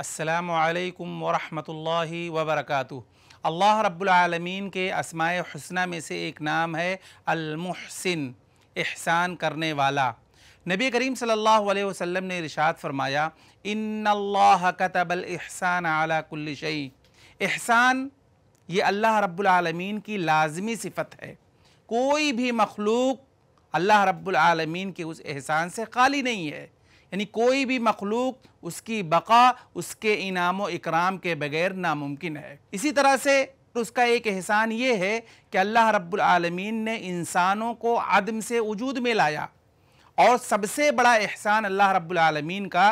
असलकम वरहमल वबरक अल्लाह रब्लमीन के असमाय हसना में से एक नाम है अलमहसिन एहसान करने वाला नबी करीम सल्लल्लाहु अलैहि वसल्लम ने रिशात फरमाया इन कतबल एहसान आला कुल्ल शई एहसान ये अल्लाह रब्लमीन की लाजमी सिफत है कोई भी मखलूक अल्लाह रब्लमीन के उस एहसान से खाली नहीं है यानी कोई भी मखलूक उसकी बका उसके इनाम व इकराम के बगैर नामुमकिन है इसी तरह से उसका एक एहसान ये है कि अल्लाह रब्बुल आलमीन ने इंसानों को आदम से वजूद में लाया और सबसे बड़ा एहसान अल्लाह रब्बुल आलमीन का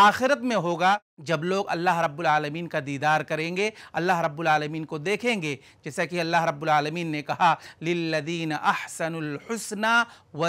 आखिरत में होगा जब लोग अल्लाह रब्बुल आलमीन का दीदार करेंगे अल्लाह रब्बुल आलमीन को देखेंगे जैसा कि अल्लाह रब्बुल आलमीन ने कहा लिल्लदीन अहसनुल हुस्ना व